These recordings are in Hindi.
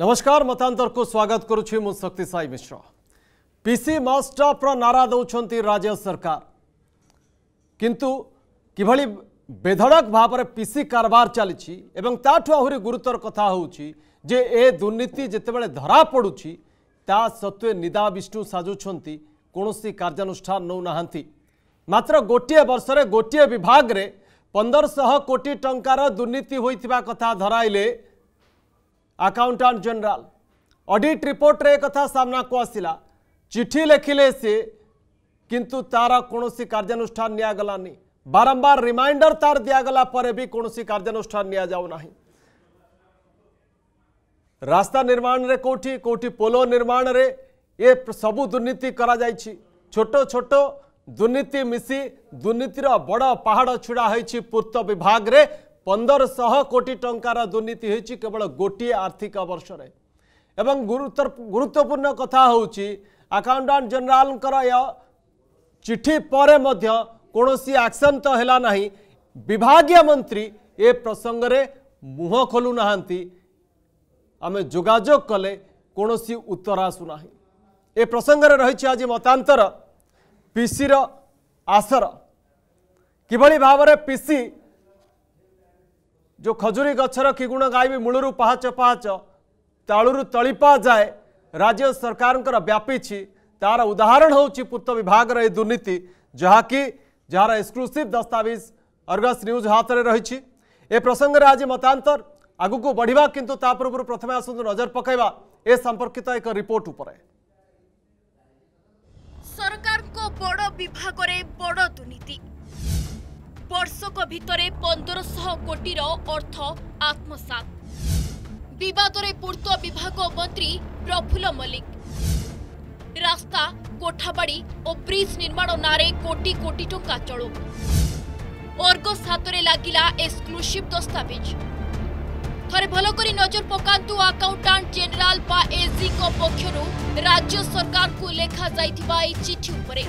नमस्कार मतांतर को स्वागत करुच्ची शक्ति साई मिश्र पीसी मास्टाफ्र नारा दौंट राज्य सरकार किंतु कि बेधड़क भाव में पीसी कारबार चली आहरी गुरुतर कथा हो ए दुर्नीति जितेबाद धरा पड़ी ता सत्वे निदा विष्णु साजुंत कौन सी कार्यानुष्ठान नौना मात्र गोटे वर्ष गोटे विभाग में पंदरश कोटी टकर दुर्नीति होता धरले आकाउंटाट जनरल ऑडिट रिपोर्ट एक आसला चिठी लिखिले सी कि तार कौन कार्यानुष्ठान निगलानी बारंबार रिमाइंडर तार दिगला पर भी कौन कार्यानुष्ठान रास्ता निर्माण रे कोठी कोठी पोलो निर्माण रे ये सब दुर्नीति करा छोट छोट दुर्नीति मिसी दुर्नीतिर बड़ पहाड़ छुड़ा होती पूर्त विभाग रे ପନ୍ଦରଶହ କୋଟି ଟଙ୍କାର ଦୁର୍ନୀତି ହୋଇଛି କେବଳ ଗୋଟିଏ ଆର୍ଥିକ ବର୍ଷରେ ଏବଂ ଗୁରୁତ୍ୱପୂର୍ଣ୍ଣ କଥା ହେଉଛି ଆକାଉଣ୍ଟାଣ୍ଟ ଜେନେରାଲଙ୍କର ଚିଠି ପରେ ମଧ୍ୟ କୌଣସି ଆକ୍ସନ୍ ତ ହେଲା ନାହିଁ ବିଭାଗୀୟ ମନ୍ତ୍ରୀ ଏ ପ୍ରସଙ୍ଗରେ ମୁହଁ ଖୋଲୁ ନାହାନ୍ତି ଆମେ ଯୋଗାଯୋଗ କଲେ କୌଣସି ଉତ୍ତର ଆସୁନାହିଁ ଏ ପ୍ରସଙ୍ଗରେ ରହିଛି ଆଜି ମତାନ୍ତର ପିସିର ଆସର କିଭଳି ଭାବରେ ପିସି जो खजुर गछ र के गुण पहाच पहाच पाहाच पाहाच जाए राज्य सरकारको व्यापी छ तार उदाहरण हौँ पूर्त विभाग र यो दुर्नीतिभ दस्ताविज अर्गज ए प्रसंग रहिसङ्गर आज मतान्तर आगको बढिया ता पूर्व प्रथमे आस नजर एक रिपोर्ट उप बड दुर्नीति ବର୍ଷକ ଭିତରେ ପନ୍ଦରଶହ କୋଟିର ଅର୍ଥ ଆତ୍ମସାତ ବିବାଦରେ ପୂର୍ତ୍ତ ବିଭାଗ ମନ୍ତ୍ରୀ ପ୍ରଫୁଲ୍ଲ ମଲ୍ଲିକ ରାସ୍ତା କୋଠାବାଡ଼ି ଓ ବ୍ରିଜ୍ ନିର୍ମାଣ ନାଁରେ କୋଟି କୋଟି ଟଙ୍କା ଚଳୁ ଅର୍ଗସ୍ ହାତରେ ଲାଗିଲା ଏକ୍ସକ୍ଲୁସିଭ୍ ଦସ୍ତାବିଜ ଥରେ ଭଲ କରି ନଜର ପକାନ୍ତୁ ଆକାଉଣ୍ଟାଣ୍ଟ ଜେନେରାଲ ବା ଏଜିଙ୍କ ପକ୍ଷରୁ ରାଜ୍ୟ ସରକାରଙ୍କୁ ଲେଖାଯାଇଥିବା ଏହି ଚିଠି ଉପରେ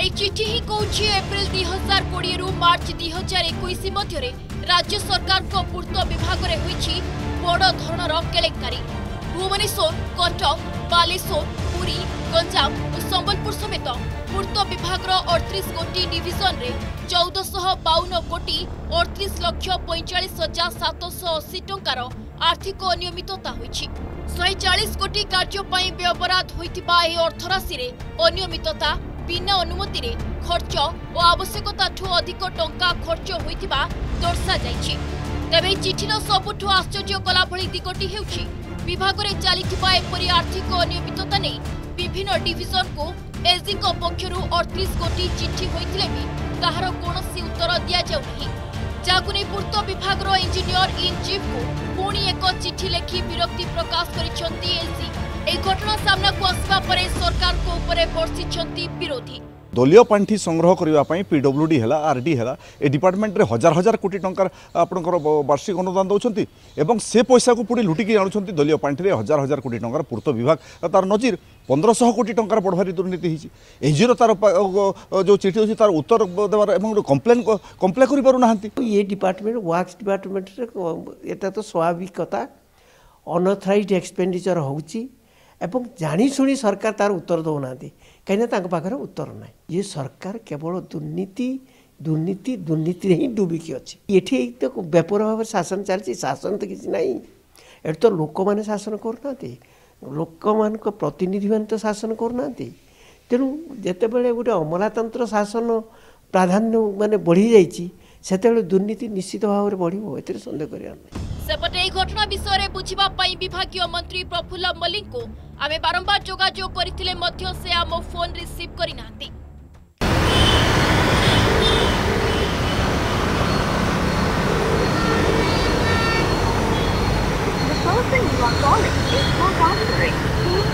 এই চিঠি ହିଁ କହୁଛି ଏପ୍ରିଲ ଦୁଇ ହଜାର କୋଡ଼ିଏରୁ ମାର୍ଚ୍ଚ ଦୁଇ ହଜାର ଏକୋଇଶ ମଧ୍ୟରେ ରାଜ୍ୟ ସରକାରଙ୍କ ପୂର୍ତ୍ତ ବିଭାଗରେ ହୋଇଛି ବଡ଼ ଧରଣର କେଳେଙ୍କାରୀ ଭୁବନେଶ୍ୱର କଟକ ବାଲେଶ୍ୱର ପୁରୀ ଗଞ୍ଜାମ ଓ ସମ୍ବଲପୁର ସମେତ ପୂର୍ତ୍ତ ବିଭାଗର ଅଠତିରିଶ କୋଟି ଡିଭିଜନରେ ଚଉଦଶହ ବାଉନ କୋଟି ଅଠତିରିଶ ଲକ୍ଷ ପଇଁଚାଳିଶ ହଜାର ସାତଶହ ଅଶୀ ଟଙ୍କାର ଆର୍ଥିକ ଅନିୟମିତତା ହୋଇଛି ଶହେ ଚାଳିଶ କୋଟି କାର୍ଯ୍ୟ ପାଇଁ ବ୍ୟୟବରାଦ ହୋଇଥିବା ଏହି ଅର୍ଥରାଶିରେ ଅନିୟମିତତା ବିନା ଅନୁମତିରେ ଖର୍ଚ୍ଚ ଓ ଆବଶ୍ୟକତାଠୁ ଅଧିକ ଟଙ୍କା ଖର୍ଚ୍ଚ ହୋଇଥିବା ଦର୍ଶାଯାଇଛି ତେବେ ଚିଠିର ସବୁଠୁ ଆଶ୍ଚର୍ଯ୍ୟ କଲା ଭଳି ଦିଗଟି ହେଉଛି ବିଭାଗରେ ଚାଲିଥିବା ଏପରି ଆର୍ଥିକ ଅନିୟମିତତା ନେଇ ବିଭିନ୍ନ ଡିଭିଜନକୁ ଏଜିଙ୍କ ପକ୍ଷରୁ ଅଠତିରିଶ କୋଟି ଚିଠି ହୋଇଥିଲେ ବି ତାହାର କୌଣସି ଉତ୍ତର ଦିଆଯାଉନାହିଁ ଯାହାକୁ ନେଇ ପୂର୍ତ୍ତ ବିଭାଗର ଇଞ୍ଜିନିୟର ଇନ୍ ଚିଫ୍ଙ୍କୁ ପୁଣି ଏକ ଚିଠି ଲେଖି ବିରକ୍ତି ପ୍ରକାଶ କରିଛନ୍ତି ଏଜି এই ঘটনা সামনাকু আসবা পরে সরকার কো উপরে বর্ষিছন্তি বিরোধী দলীয় পাঠি সংগ্রহ করা পিডব্লুডি হল আর ডি হল এ ডিপার্টমেন্টের হাজার হাজার কোটি টাকার আপনার বার্ষিক অনুদান দৌঁছেন এবং সে পয়সা পুড়ি লুটিকি আনুচ্ছেন দলীয় পাঠিরে হাজার হাজার কোটি টাকার পূর্ত বিভাগ তার নজির পনেরোশ কোটি টাকার বড়ভারি দুর্নীতি হয়েছে এনজিওর তার যে চিঠি হচ্ছে তার উত্তর দেওয়ার এবং কমপ্লেন কমপ্লেন করে পু না এ ডিপার্টমেন্ট ওয়ার্কস ডিপার্টমেন্টের এটা তো স্বাভাবিক কথা অনঅথরাইজড এক্সপেন্ডিচর হচ্ছে এবং জাଣିশুনি সরকার তার উত্তর দেউনাহাନ୍ତି କାହିଁକିନା ତାଙ୍କ ପାଖରେ ଉତ୍ତର ନାହିଁ ଇଏ ସରକାର କେବଳ ଦୁର୍ନୀତି ଦୁର୍ନୀତି ଦୁର୍ନୀତିରେ ହିଁ ଡୁବିକି ଅଛି ଏଠି ତ ବ୍ୟାପକ ଭାବରେ ଶାସନ ଚାଲିଛି ଶାସନ ତ କିଛି ନାହିଁ ଏଠି ତ ଲୋକମାନେ ଶାସନ କରୁନାହାନ୍ତି ଲୋକମାନଙ୍କ ପ୍ରତିନିଧିମାନେ ତ ଶାସନ କରୁନାହାନ୍ତି ତେଣୁ ଯେତେବେଳେ ଗୋଟେ ଅମଲାତନ୍ତ୍ର ଶାସନ ପ୍ରାଧାନ୍ୟ ମାନେ ବଢ଼ିଯାଇଛି ସେତେବେଳେ ଦୁର୍ନୀତି ନିଶ୍ଚିତ ଭାବରେ ବଢ଼ିବ ଏଥିରେ ସନ୍ଦେହ କରିବା ନାହିଁ ସେପଟେ ଏହି ଘଟଣା ବିଷୟରେ ବୁଝିବା ପାଇଁ ବିଭାଗୀୟ ମନ୍ତ୍ରୀ ପ୍ରଫୁଲ୍ଲ ମଲ୍ଲିକଙ୍କୁ ଆମେ ବାରମ୍ବାର ଯୋଗାଯୋଗ କରିଥିଲେ ମଧ୍ୟ ସେ ଆମ ଫୋନ ରିସିଭ୍ କରିନାହାନ୍ତି Please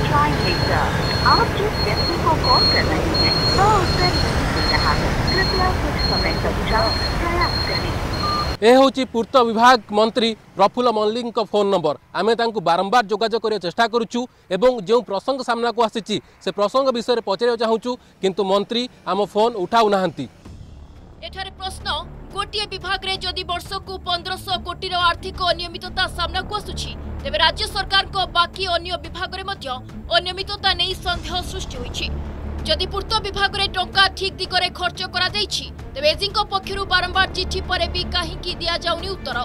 try later. आप जिस व्यक्ति को कॉल कर रहे हैं वह उस এ হচ্ছে পূর্ত বিভাগ মন্ত্রী প্রফুল্ল মল্লিকঙ্ ফোন নম্বর আমি তাঁকু বারম্বার যোগাযোগ করার চেষ্টা করুছু এবং যে প্রসঙ্গ সামনাকু আসিছি সে প্রসঙ্গ বিষয়ে পচারা চাহুছু কিন্তু মন্ত্রী আম ফোন উঠাও না এখানে প্রশ্ন গোটিয়ে বিভাগে যদি বর্ষকু পনেরশো কোটির আর্থিক অনিয়মিততা সামনাকু আসুছি তবে রাজ্য সরকারক বাকি অন্য বিভাগে মধ্য অনিয়মিততা নেই সন্দেহ সৃষ্টি হয়েছে যদি পূর্ত বিভাগের টঙ্কা ঠিক দিগরে খরচ করা যাই তবে এজি পক্ষ বারম্বার চিঠি পরে বি কাহিকি দিয়া যাওনি উত্তর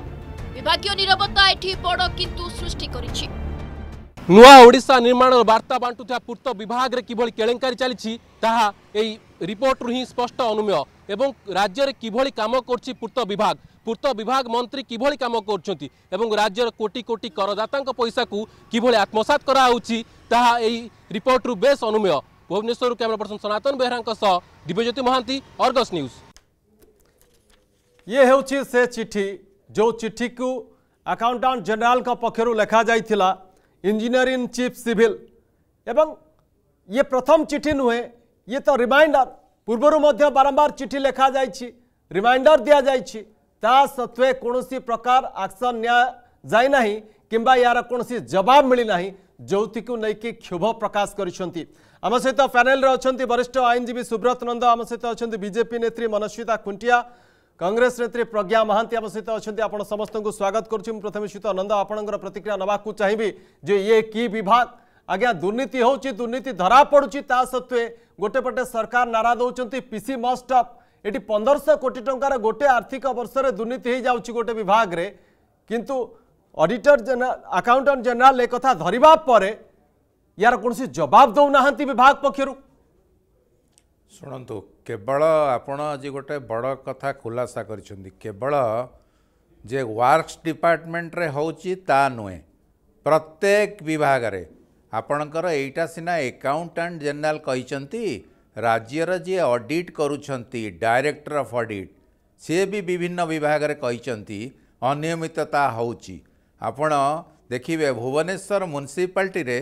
বিভাগীয় নিরবতা এটি বড় কিন্তু সৃষ্টি করেছে নূয়া ওড়শা নির্মাণর বার্তা বাটুথা পূর্ত বিভাগের কিভাবে কেলেঙ্কারি চালছি তাহা এই রিপোর্টর হি স্পষ্ট অনুমেয় এবং রাজ্যের কিভাবে কাম করছে পূর্ত বিভাগ পূর্ত বিভাগ মন্ত্রী কিভাবে কাম করছেন এবং রাজ্যের কোটি কোটি করদাতা পয়সা কিভাবে আত্মসাত করা হচ্ছে তাহা এই রিপোর্টর বেশ অনুমেয় Bhubaneswar camera person Sanatan Behera Dibyajyoti Mohanty Argus news ये हे चिठी जो चिठी को आकाउंटां जेनेल पक्षर लिखा जाता इंजीनियरी इन चीफ सिविल ये प्रथम चिठी नुहे ये तो रिमाइंडर पूर्वर मध्य बारंबार चिठी लिखा जा रिमाइंडर दि जाए कौन सी प्रकार आक्शन नि जाए कि यार कौन जवाब मिलना ज्योति को क्षोभ प्रकाश करम सहित पैनेल अच्छा वरिष्ठ आईनजीवी सुब्रत नंद आम सहित अच्छा बजेपी नेत्री मनस्विता खुंटिया कांग्रेस नेत्री प्रज्ञा महां आम सहित अच्छा आप समस्त को स्वागत करुच्ची प्रथम सहित नंद आपंकर प्रतिक्रिया नाक चाहिए जे ये कि विभाग आज्ञा दुर्नीति होनीति धरा पड़ू ता सत्वे गोटेपटे सरकार नारा दौर पीसी मस्ट ये पंदरश कोटी टकर आर्थिक वर्ष दुर्नीति जा गोटे विभाग रे किंतु ଅଡିଟର ଜେନେରାଲ ଆକାଉଣ୍ଟାଣ୍ଟ ଜେନେରାଲ ଏ କଥା ଧରିବା ପରେ ୟାର କୌଣସି ଜବାବ ଦେଉନାହାନ୍ତି ବିଭାଗ ପକ୍ଷରୁ ଶୁଣନ୍ତୁ କେବଳ ଆପଣ ଆଜି ଗୋଟେ ବଡ଼ କଥା ଖୁଲାସା କରିଛନ୍ତି କେବଳ ଯେ ୱାର୍କସ ଡିପାର୍ଟମେଣ୍ଟରେ ହେଉଛି ତା ନୁହେଁ ପ୍ରତ୍ୟେକ ବିଭାଗରେ ଆପଣଙ୍କର ଏଇଟା ସିନା ଏକାଉଣ୍ଟାଣ୍ଟ ଜେନେରାଲ କହିଛନ୍ତି ରାଜ୍ୟର ଯିଏ ଅଡିଟ୍ କରୁଛନ୍ତି ଡାଇରେକ୍ଟର ଅଫ୍ ଅଡିଟ୍ ସିଏ ବି ବିଭିନ୍ନ ବିଭାଗରେ କହିଛନ୍ତି ଅନିୟମିତତା ହେଉଛି ଆପଣ ଦେଖିବେ ଭୁବନେଶ୍ୱର ମ୍ୟୁନିସିପାଲିଟିରେ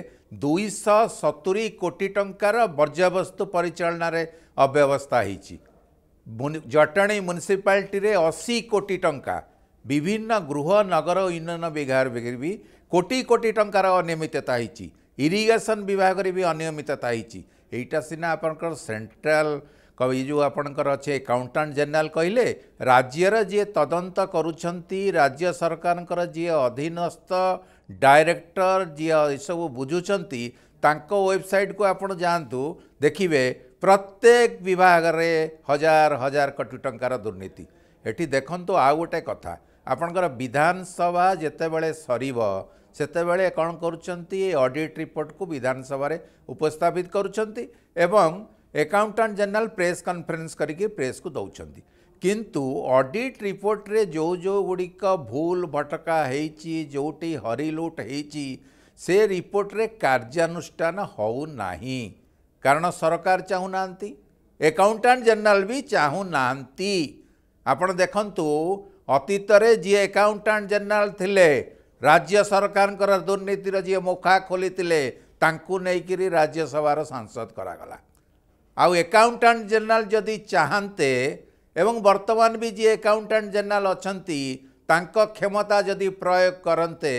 ଦୁଇଶହ ସତୁରି କୋଟି ଟଙ୍କାର ବର୍ଜ୍ୟବସ୍ତୁ ପରିଚାଳନାରେ ଅବ୍ୟବସ୍ଥା ହେଇଛି ଜଟଣୀ ମ୍ୟୁନିସିପାଲିଟିରେ ଅଶୀ କୋଟି ଟଙ୍କା ବିଭିନ୍ନ ଗୃହ ନଗର ଉନ୍ନୟନ ବିଭାଗରେ ବି କୋଟି କୋଟି ଟଙ୍କାର ଅନିୟମିତତା ହେଇଛି ଇରିଗେସନ୍ ବିଭାଗରେ ବି ଅନିୟମିତତା ହେଇଛି ଏଇଟା ସିନା ଆପଣଙ୍କର ସେଣ୍ଟ୍ରାଲ୍ କହିବେ ଏଇ ଯେଉଁ ଆପଣଙ୍କର ଅଛି ଏକାଉଣ୍ଟାଣ୍ଟ ଜେନେରାଲ କହିଲେ ରାଜ୍ୟର ଯିଏ ତଦନ୍ତ କରୁଛନ୍ତି ରାଜ୍ୟ ସରକାରଙ୍କର ଯିଏ ଅଧୀନସ୍ଥ ଡାଇରେକ୍ଟର ଯିଏ ଏସବୁ ବୁଝୁଛନ୍ତି ତାଙ୍କ ୱେବସାଇଟ୍କୁ ଆପଣ ଯାଆନ୍ତୁ ଦେଖିବେ ପ୍ରତ୍ୟେକ ବିଭାଗରେ ହଜାର ହଜାର କୋଟି ଟଙ୍କାର ଦୁର୍ନୀତି ଏଠି ଦେଖନ୍ତୁ ଆଉ ଗୋଟେ କଥା ଆପଣଙ୍କର ବିଧାନସଭା ଯେତେବେଳେ ସରିବ ସେତେବେଳେ କ'ଣ କରୁଛନ୍ତି ଏ ଅଡ଼ିଟ୍ ରିପୋର୍ଟକୁ ବିଧାନସଭାରେ ଉପସ୍ଥାପିତ କରୁଛନ୍ତି ଏବଂ ଏକାଉଣ୍ଟାଣ୍ଟ ଜେନେରାଲ ପ୍ରେସ୍ କନଫରେନ୍ସ କରିକି ପ୍ରେସ୍କୁ ଦେଉଛନ୍ତି କିନ୍ତୁ ଅଡିଟ୍ ରିପୋର୍ଟରେ ଯେଉଁ ଯେଉଁ ଗୁଡ଼ିକ ଭୁଲ ଭଟକା ହେଇଛି ଯେଉଁଠି ହରିଲୁଟ ହେଇଛି ସେ ରିପୋର୍ଟରେ କାର୍ଯ୍ୟାନୁଷ୍ଠାନ ହେଉନାହିଁ କାରଣ ସରକାର ଚାହୁଁନାହାନ୍ତି ଏକାଉଣ୍ଟାଣ୍ଟ ଜେନେରାଲ ବି ଚାହୁଁନାହାନ୍ତି ଆପଣ ଦେଖନ୍ତୁ ଅତୀତରେ ଯିଏ ଏକାଉଣ୍ଟାଣ୍ଟ ଜେନେରାଲ ଥିଲେ ରାଜ୍ୟ ସରକାରଙ୍କର ଦୁର୍ନୀତିର ଯିଏ ମୁଖା ଖୋଲିଥିଲେ ତାଙ୍କୁ ନେଇକରି ରାଜ୍ୟସଭାର ସାଂସଦ କରାଗଲା आउ एकाउंटाट जेनेल जदि चाहते एवं बर्तमान भी जी एकाउंटाट जेनेल अच्छा क्षमता जदि प्रयोग करते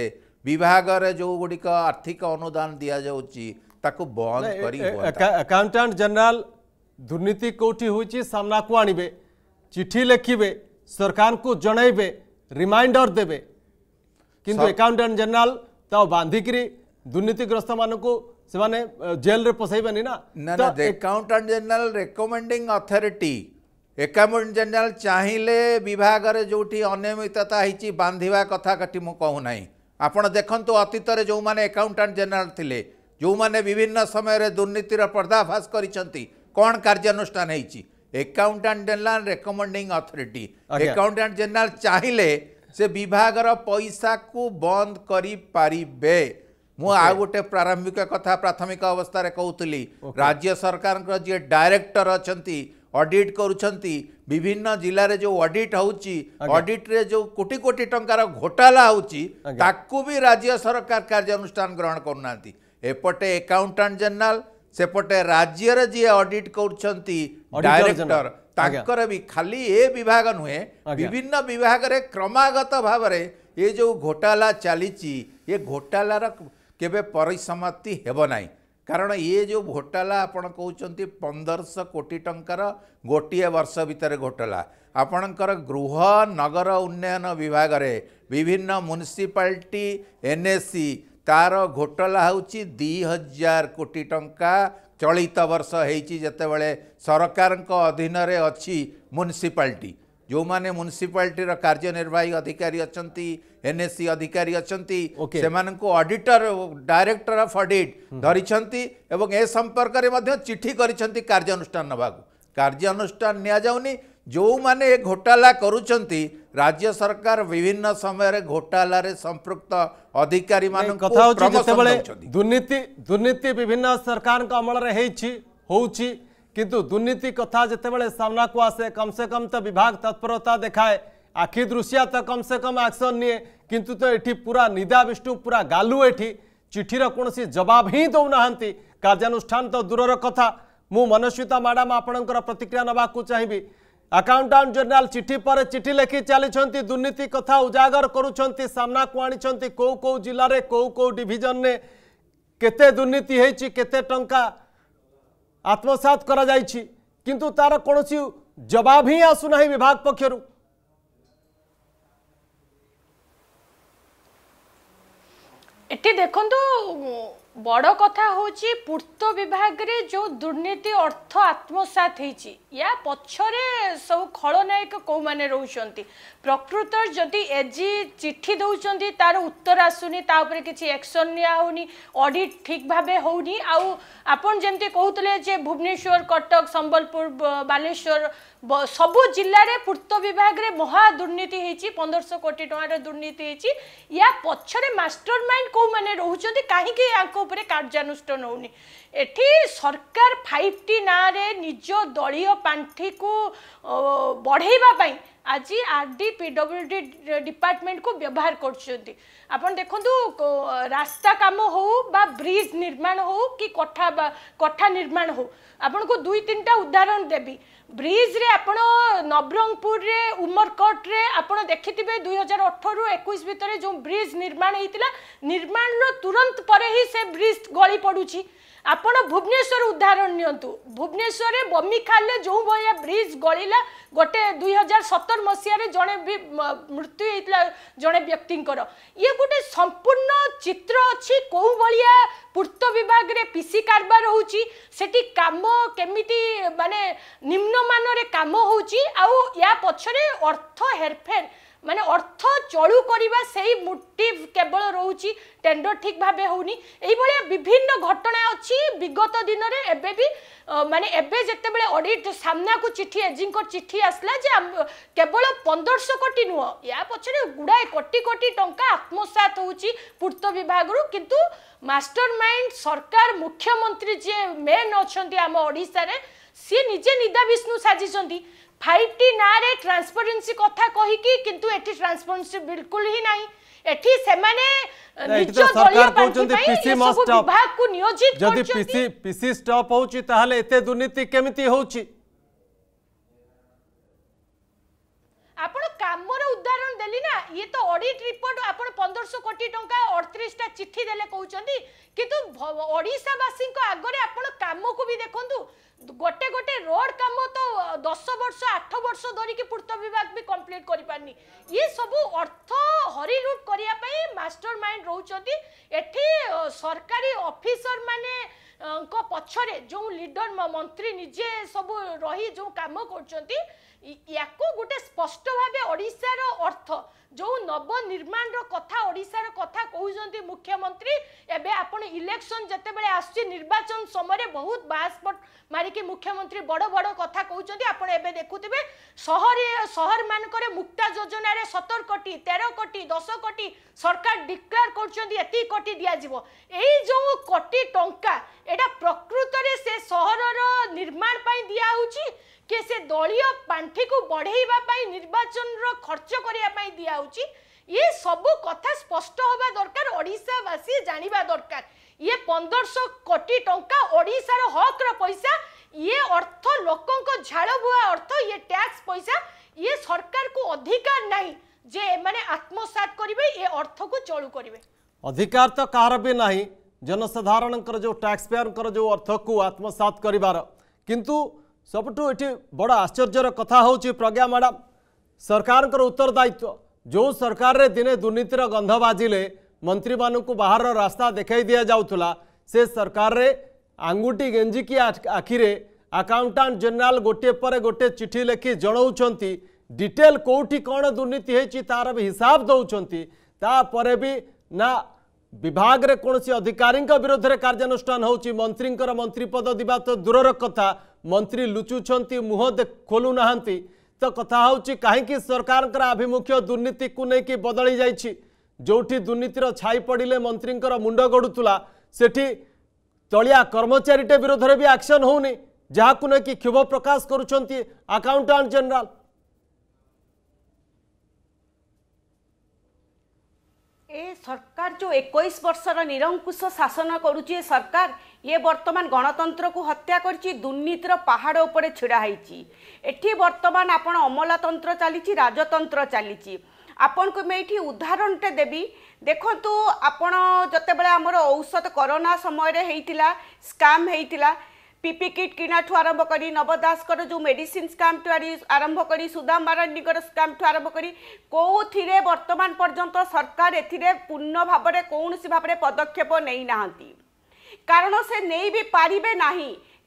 विभाग में जो गुड़िक आर्थिक अनुदान दि जाऊँगी बंद कर एकाउंटाट जेनेल दुर्नीति कौटी होना को आने चिठी लिखे सरकार को जनइबे रिमाइंडर देवे किंतु एकाउंटाट जेनेल तो बांधिकी दुर्नीतिग्रस्त मानक ସେମାନେ ଜେଲରେ ପଶାଇବେନି ନା ନା accountant general recommending authority account general ଚାହିଁଲେ ବିଭାଗରେ ଯେଉଁଠି ଅନିୟମିତତା ହେଇଛି ବାନ୍ଧିବା କଥା କାଠି ମୁଁ କହୁନାହିଁ ଆପଣ ଦେଖନ୍ତୁ ଅତୀତରେ ଯେଉଁମାନେ ଏକାଉଣ୍ଟାଣ୍ଟ ଜେନେରାଲ ଥିଲେ ଯେଉଁମାନେ ବିଭିନ୍ନ ସମୟରେ ଦୁର୍ନୀତିର ପର୍ଦ୍ଦାଫାସ କରିଛନ୍ତି କ'ଣ କାର୍ଯ୍ୟାନୁଷ୍ଠାନ ହେଇଛି accountant general recommending authority accountant general ଚାହିଁଲେ ସେ ବିଭାଗର ପଇସାକୁ ବନ୍ଦ କରିପାରିବେ ମୁଁ ଆଉ ଗୋଟେ ପ୍ରାରମ୍ଭିକ କଥା ପ୍ରାଥମିକ ଅବସ୍ଥାରେ କହୁଥିଲି ରାଜ୍ୟ ସରକାରଙ୍କର ଯିଏ ଡାଇରେକ୍ଟର ଅଛନ୍ତି ଅଡିଟ୍ କରୁଛନ୍ତି ବିଭିନ୍ନ ଜିଲ୍ଲାରେ ଯେଉଁ ଅଡିଟ୍ ହେଉଛି ଅଡିଟ୍ରେ ଯେଉଁ କୋଟି କୋଟି ଟଙ୍କାର ଘୋଟାଲା ହେଉଛି ତାକୁ ବି ରାଜ୍ୟ ସରକାର କାର୍ଯ୍ୟାନୁଷ୍ଠାନ ଗ୍ରହଣ କରୁନାହାନ୍ତି ଏପଟେ ଆକାଉଣ୍ଟାଣ୍ଟ ଜେନେରାଲ ସେପଟେ ରାଜ୍ୟରେ ଯିଏ ଅଡିଟ୍ କରୁଛନ୍ତି ଡାଇରେକ୍ଟର ତାଙ୍କର ବି ଖାଲି ଏ ବିଭାଗ ନୁହେଁ ବିଭିନ୍ନ ବିଭାଗରେ କ୍ରମାଗତ ଭାବରେ ଏ ଯେଉଁ ଘୋଟାଲା ଚାଲିଛି ଏ ଘୋଟାଲାର କେବେ ପରିସମାପ୍ତି ହେବ ନାହିଁ କାରଣ ଇଏ ଯେଉଁ ଘୋଟାଲା ଆପଣ କହୁଛନ୍ତି ପନ୍ଦରଶହ କୋଟି ଟଙ୍କାର ଗୋଟିଏ ବର୍ଷ ଭିତରେ ଘୋଟାଲା ଆପଣଙ୍କର ଗୃହ ନଗର ଉନ୍ନୟନ ବିଭାଗରେ ବିଭିନ୍ନ ମ୍ୟୁନିସିପାଲିଟି ଏନ୍ଏସି ତାର ଘୋଟାଲା ହେଉଛି ଦୁଇ ହଜାର କୋଟି ଟଙ୍କା ଚଳିତ ବର୍ଷ ହେଇଛି ଯେତେବେଳେ ସରକାରଙ୍କ ଅଧୀନରେ ଅଛି ମ୍ୟୁନିସିପାଲିଟି जो मैंने म्युनिसिपैलिटी रो कार्यनिर्वाही अधिकारी अछंती एनएससी अधिकारी अछंती okay. से मानन डायरेक्टर अफ अडिट धरिछंती एवं ए संपर्क रे मध्ये चिट्ठी कार्यानुष्ठान नबागु कार्यानुष्ठान न्या जाउनी जो मैंने घोटाला करूछंती राज्य सरकार विभिन्न समय रे घोटाला रे संपृक्त अधिकारी मानन को दुर्नीति दुर्नीति विभिन्न सरकार अमल हो किंतु दुर्नीति कथा जितेबाला सामना को आसे कम से कम तो विभाग तत्परता देखाए आखि दृश्या तो कम से कम एक्शन निए किंतु तो ये पूरा निदा विष्णु पूरा गालु ये चिठीर कौन जवाब ही दौना कार्यानुष्ठान तो दूर कथा मु मनस्विता मैडम आपणकर प्रतिक्रिया नाक चाहिए ଆକାଉଣ୍ଟାଣ୍ଟ ଜେନେରାଲ चिठी पर चिठी लिखि चली दुर्नीति कथा उजागर करना को आनी कौ कौ जिले कौ कौ डिजन में केते दुर्नीति କେତେ टंका আত্মসাত করা যাইছি কিন্তু তার কোণী জবাব হি আসু না বিভাগ পক্ষর এটি দেখন্তু বড় কথা হচ্ছে পূর্ত বিভাগে যে দুর্নীতি অর্থ আত্মসাত হয়েছি ইয়া পছরে সব খলনায়ক কেউমানে রোচান প্রকৃত যদি এজি চিঠি দৌঁচান তার উত্তর আসুনি তা উপরে কিছু একশন নিয়া হোনি অডিট ঠিক ভাবে হোনি আউ আপন যেমতি কৌলে যে ভুবনেশ্বর কটক সম্বলপুর বালেশ্বর সবু জেলার পূর্ত বিভাগে মহা দুর্নীতি হয়েছি পনেরশো কোটি টাকার দুর্নীতি হয়েছি ইয়া পছরে মাস্টর মাইন্ড কেউমানে রোচান কাহিকি উপরে কার্যানুষ্ঠান হোনি এটি সরকার ফাইভ টি না নিজ দলীয় পাঠি কু বড়াইবা আজি আরডি পিডব্লুডি কু ব্যবহার করছেন আপনার দেখুন রাস্তা কাম হোক বা ব্রিজ নির্মাণ হোক কি কঠা কঠা নির্মাণ হোক আপনার দুই তিনটা উদাহরণ দেবি ব্রিজরে আপনার নবরঙ্গপুরে উমরকটরে আপনার দেখিবে দুই হাজার অঠর একুশ ভিতরে যে ব্রিজ নির্মাণ হয়েছিল নির্মাণ ତୁରନ୍ତ ପରେ ହିଁ ସେ ବ୍ରିଜ୍ ଗଳି ପଡ଼ୁଛି ଆପଣ ଭୁବନେଶ୍ୱର ଉଦାହରଣ ନିଅନ୍ତୁ ଭୁବନେଶ୍ୱରରେ ବମିଖାଲରେ ଯେଉଁ ଭଳିଆ ବ୍ରିଜ୍ ଗଳିଲା ଗୋଟେ ଦୁଇ ହଜାର ସତର ମସିହାରେ ଜଣେ ବି ମୃତ୍ୟୁ ହେଇଥିଲା ଜଣେ ବ୍ୟକ୍ତିଙ୍କର ଇଏ ଗୋଟେ ସମ୍ପୂର୍ଣ୍ଣ ଚିତ୍ର ଅଛି କେଉଁ ଭଳିଆ ପୂର୍ତ୍ତ ବିଭାଗରେ ପିସି କାରବାର ହେଉଛି ସେଠି କାମ କେମିତି ମାନେ ନିମ୍ନମାନରେ କାମ ହେଉଛି ଆଉ ୟା ପଛରେ ଅର୍ଥ ହେରଫେର মানে অর্থ চলু করা সেই মোটিভ কেবল রয়েছে টেন্ডর ঠিক ভাবে হোনি এইভাবে বিভিন্ন ঘটনা অছি বিগত দিনরে এবে বি মানে এবে যেতবে অডিট সামনাকু চিঠি এজিঙ্কর চিঠি আসলা যে কেবল পনেরোশো কোটি নুহ ইয়া পছরে গুড়ায় কোটি কোটি টঙ্কা আত্মসাত হচ্ছে পূর্ত বিভাগর কিন্তু মাস্টর মাইন্ড সরকার মুখ্যমন্ত্রী যে মেন অনেক আমার ওড়শার সি নিজে নিদা বিষ্ণু সাজিছেন ফাইভ টি নাঁরে ট্রান্সপরেন্সি কথা কহিকি কিন্তু এটি ট্রান্সপরেন্সি বিলকুল হি নাই এটি সেমানে নিজ দলীয় পার্টি পাই এসব বিভাগকু নিয়োজিত করছন্তি যদি পিসি পিসি স্টপ হউচি তাহলে এতে দুর্নীতি কেমিতি হউচি ଆପଣ କାମର ଉଦାହରଣ ଦେଲି ନା ଇଏ ତ ଅଡିଟ୍ ରିପୋର୍ଟ ଆପଣ ପନ୍ଦରଶହ କୋଟି ଟଙ୍କା ଅଠତିରିଶଟା ଚିଠି ଦେଲେ କହୁଛନ୍ତି କିନ୍ତୁ ଓଡ଼ିଶାବାସୀଙ୍କ ଆଗରେ ଆପଣ କାମକୁ ବି ଦେଖନ୍ତୁ ଗୋଟେ ଗୋଟେ ରୋଡ଼ କାମ ତ ଦଶ ବର୍ଷ ଆଠ ବର୍ଷ ଧରିକି ପୂର୍ତ୍ତ ବିଭାଗ ବି କମ୍ପ୍ଲିଟ୍ କରିପାରୁନି ଇଏ ସବୁ ଅର୍ଥ ହରିଲୁଟ୍ କରିବା ପାଇଁ ମାଷ୍ଟର ମାଇଣ୍ଡ ରହୁଛନ୍ତି ଏଠି ସରକାରୀ ଅଫିସର ମାନେ ଙ୍କ ପଛରେ ଯେଉଁ ଲିଡର ମନ୍ତ୍ରୀ ନିଜେ ସବୁ ରହି ଯେଉଁ କାମ କରୁଛନ୍ତି ୟାକୁ ଗୋଟେ ସ୍ପଷ୍ଟ ଭାବେ ଓଡ଼ିଶାର ଅର୍ଥ जो नवनिर्माण कथा ओडार कथा कहते मुख्यमंत्री एवं आपण इलेक्शन जितेबाला आसूची निर्वाचन समय बहुत बास्पट मारिकी मुख्यमंत्री बड़ बड़ कथा कहते आपण एवं देखुवे सहर सहर मानक मुक्ता योजन सतर कोटी तेर कोटी दस कोटी सरकार डिक्लेयर कर कोटी दिज्व यही जो कोटी टा এটা প্রকৃতরে সে সহরর নির্মাণ পাই দিয়া হচ্ছে କି ସେ ଦଳୀୟ ପାଣ୍ଠିକୁ ବଢ଼େଇବା ପାଇଁ ନିର୍ବାଚନର ଖର୍ଚ୍ଚ କରିବା ପାଇଁ ଦିଆହେଉଛି ଇଏ ସବୁ କଥା ସ୍ପଷ୍ଟ ହେବା ଦରକାର ଓଡ଼ିଶାବାସୀ ଜାଣିବା ଦରକାର ଇଏ ପନ୍ଦରଶହ କୋଟି ଟଙ୍କା ଓଡ଼ିଶାର ହକ୍ର ପଇସା ଇଏ ଅର୍ଥ ଲୋକଙ୍କ ଝାଳବୁହା ଅର୍ଥ ଇଏ ଟ୍ୟାକ୍ସ ପଇସା ଇଏ ସରକାରକୁ ଅଧିକାର ନାହିଁ ଯେ ଏମାନେ ଆତ୍ମସାତ କରିବେ ଏ ଅର୍ଥକୁ ଚଳୁ କରିବେ ଅଧିକାର ତ କାହାର ବି ନାହିଁ ଜନସାଧାରଣଙ୍କର ଯେଉଁ ଟ୍ୟାକ୍ସ ପେୟରଙ୍କର ଯେଉଁ ଅର୍ଥକୁ ଆତ୍ମସାତ କରିବାର କିନ୍ତୁ ସବୁଠୁ ଏଠି ବଡ଼ ଆଶ୍ଚର୍ଯ୍ୟର କଥା ହେଉଛି ପ୍ରଜ୍ଞା ମ୍ୟାଡ଼ାମ୍ ସରକାରଙ୍କର ଉତ୍ତରଦାୟିତ୍ୱ ଯେଉଁ ସରକାରରେ ଦିନେ ଦୁର୍ନୀତିର ଗନ୍ଧ ବାଜିଲେ ମନ୍ତ୍ରୀମାନଙ୍କୁ ବାହାରର ରାସ୍ତା ଦେଖାଇ ଦିଆଯାଉଥିଲା ସେ ସରକାରରେ ଆଙ୍ଗୁଠି ଗେଞ୍ଜିକି ଆଖିରେ ଆକାଉଣ୍ଟାଣ୍ଟ ଜେନେରାଲ ଗୋଟିଏ ପରେ ଗୋଟିଏ ଚିଠି ଲେଖି ଜଣାଉଛନ୍ତି ଡିଟେଲ କେଉଁଠି କ'ଣ ଦୁର୍ନୀତି ହେଇଛି ତା'ର ବି ହିସାବ ଦେଉଛନ୍ତି ତାପରେ ବି ନା ବିଭାଗରେ କୌଣସି ଅଧିକାରୀଙ୍କ ବିରୋଧରେ କାର୍ଯ୍ୟାନୁଷ୍ଠାନ ହେଉଛି ମନ୍ତ୍ରୀଙ୍କର ମନ୍ତ୍ରୀ ପଦ ଦେବା ତ ଦୂରର କଥା ମନ୍ତ୍ରୀ ଲୁଚୁଛନ୍ତି ମୁହଁ ଖୋଲୁନାହାନ୍ତି ତ କଥା ହେଉଛି କାହିଁକି ସରକାରଙ୍କର ଆଭିମୁଖ୍ୟ ଦୁର୍ନୀତିକୁ ନେଇକି ବଦଳି ଯାଇଛି ଯେଉଁଠି ଦୁର୍ନୀତିର ଛାଇ ପଡ଼ିଲେ ମନ୍ତ୍ରୀଙ୍କର ମୁଣ୍ଡ ଗଡ଼ୁଥିଲା ସେଠି ତଳିଆ କର୍ମଚାରୀଟେ ବିରୋଧରେ ବି ଆକ୍ସନ୍ ହେଉନି ଯାହାକୁ ନେଇକି କ୍ଷୋଭ ପ୍ରକାଶ କରୁଛନ୍ତି ଆକାଉଣ୍ଟାଣ୍ଟ ଜେନେରାଲ ए सरकार जो 21 वर्ष निरंकुश शासन गरुचे सरकार ইয়ে বর্তমান গণতন্ত্রকু হত্যা করছি দুর্নীতির পাহাড় উপরে ছিড়া হয়েছি এটি বর্তমান আপনার অমলাতন্ত্র চালিছি রাজতন্ত্র চালিছি ଆପଣଙ୍କୁ ମୁଁ ଏଇଠି ଉଦାହରଣଟେ ଦେବି ଦେଖନ୍ତୁ ଆପଣ ଯେତେବେଳେ ଆମର ଔଷଧ କରୋନା ସମୟରେ ହେଇଥିଲା ସ୍କାମ୍ ହେଇଥିଲା ପିପି କିଟ୍ କିଣାଠୁ ଆରମ୍ଭ କରି ନବ ଦାସଙ୍କର ଯେଉଁ ମେଡ଼ିସିନ୍ ସ୍କାମ୍ଠୁ ଆରମ୍ଭ କରି ସୁଦାମ ମାରାଣ୍ଡିଙ୍କର ସ୍କାମ୍ଠୁ ଆରମ୍ଭ କରି କେଉଁଥିରେ ବର୍ତ୍ତମାନ ପର୍ଯ୍ୟନ୍ତ ସରକାର ଏଥିରେ ପୂର୍ଣ୍ଣ ଭାବରେ କୌଣସି ଭାବରେ ପଦକ୍ଷେପ ନେଇନାହାନ୍ତି কারণ সে নেই বি পারিবে না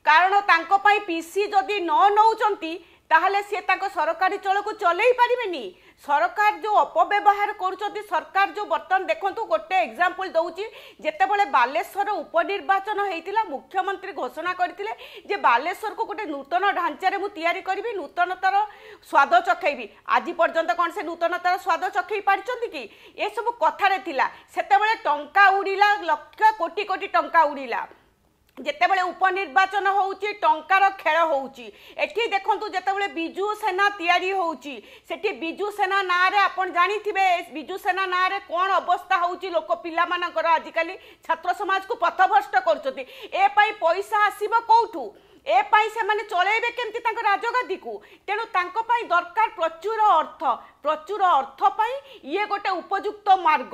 কারণ তাঙ্ক পাই পিসি যদি ন নৌচন্তি তাহলে সে তাঙ্ক সরকারি চলকু চলেই পারিবেনি সরকার যে অপব্যবহার করছেন সরকার যে বর্তমান দেখুন গোটে এক্সাম্পল দৌছি যেতবে বালেশ্বর উপনির্বাচন হয়েছিল মুখ্যমন্ত্রী ঘোষণা করে যে বালেশ্বর গোটে নূতন ঢাঞ্চার মু তৈরি করবি নূতনতার স্বাদ চখাইবি আজ পর্যন্ত কম সে নূতনতার স্বাদ চখাই পারছেন কি এসব কথার লা সেতবে টঙ্কা উড়িলা লক্ষ কোটি কোটি টঙ্কা উড়িলা যেতবে উপনির্বাচন হচ্ছে টঙ্কার খেল হচ্ছে এটি দেখুন যেতবে বিজু সেনা তিয়ারি হচ্ছে সেটি বিজু সেনা নাঁরে আপনার জাঁথিবে বিজু সেনা নাঁরে কোণ অবস্থা হচ্ছে লোক পিলামানকর আজকাল ছাত্র সমাজকে পথভ্রষ্ট করছেন এপাই পয়সা আসব কোথু এপাই সে চলাইবে কেমতি তাঁর রাজগাদী তেণু তাঁর দরকার প্রচুর অর্থ প্রচুর অর্থ পাই ইয়ে গোটে উপযুক্ত মার্গ